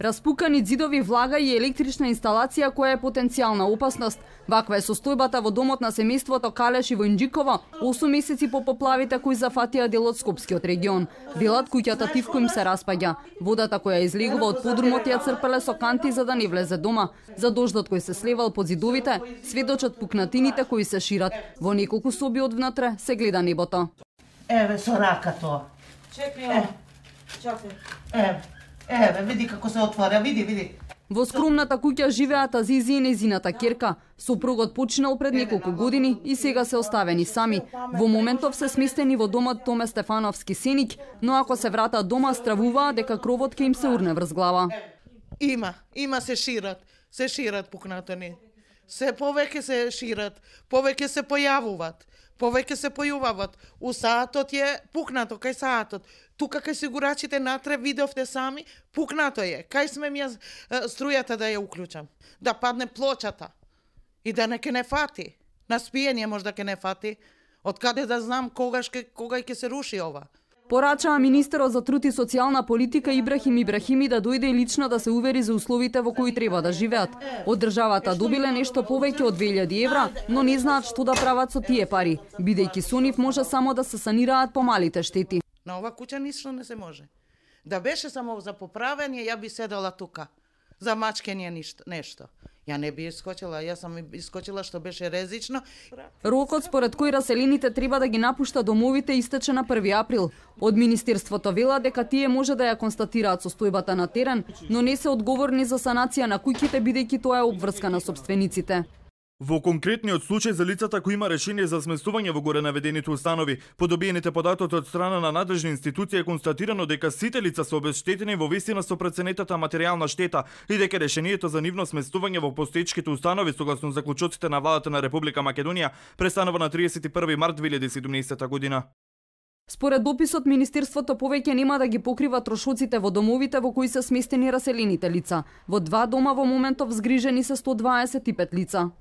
Распукани зидови, влага и електрична инсталација која е потенцијална опасност. Ваква е состојбата во домот на семејството Калеш и Инџиково, 8 месеци по поплавите кои зафатија дел од Скопскиот регион. Делат куќата Тивко им се распаѓа. Водата која излегува од подрумот ја црпеле со канти за да не влезе дома. За дождот кој се сливал под зидовите, сведочат пукнатините кои се шират. Во неколку соби од внатре се гледа небото. Еве со тоа. Чекни, е. чакай. Еве. Еве, види како се отвара, види, види. Во скромната куќа живеат Азизи и незината керка. Сопругот починал пред неколку години и сега се оставени сами. Во моментов се сместени во домот Томе Стефановски Сеник, но ако се врата дома, стравуваа дека кровот ке им се урне врз глава. Има, има се шират, се шират пукнато ни. Се повеќе се шират, повеќе се појавуваат, повеќе се појавуваат. У саатот е пукнато кај саатот. Тука кај сигурачите натре видовте сами, пукнато е. Кај сме ми струјата да ја уклучам? Да падне плочата и да не ке не фати. На спиење можда ке не фати. Од каде да знам когаш кога ќе се руши ова? Порачаа министерот за труд и социјална политика Ибрахим Ибрахими да дојде лично да се увери за условите во кои треба да живеат. Од државата добиле нешто повеќе од 2000 евра, но не знаат што да прават со тие пари, бидејќи со нив може само да се санираат помалите штети. На ова куќа ништо не се може. Да беше само за поправење, ја би седела тука. За мачкење ништо, нешто. Ја не би искочила, ја сам искочила што беше резично. Рокот според кој раселините треба да ги напушта домовите истече на 1 април. Од Министерството вела дека тие може да ја констатираат состојбата на терен, но не се одговорни за санација на куќите бидејќи тоа е обврска на собствениците. Во конкретниот случај за лицата кои има решение за сместување во горе наведените установи, по добиените податот од страна на надлежни институции е констатирано дека сите лица се обештетени во висина со преценетата материјална штета и дека решението за нивно сместување во постоечките установи согласно заклучоците на владата на Република Македонија престанува на 31 март 2017 година. Според дописот, Министерството повеќе нема да ги покрива трошоците во домовите во кои се сместени раселените лица. Во два дома во моментов згрижени се 125 лица.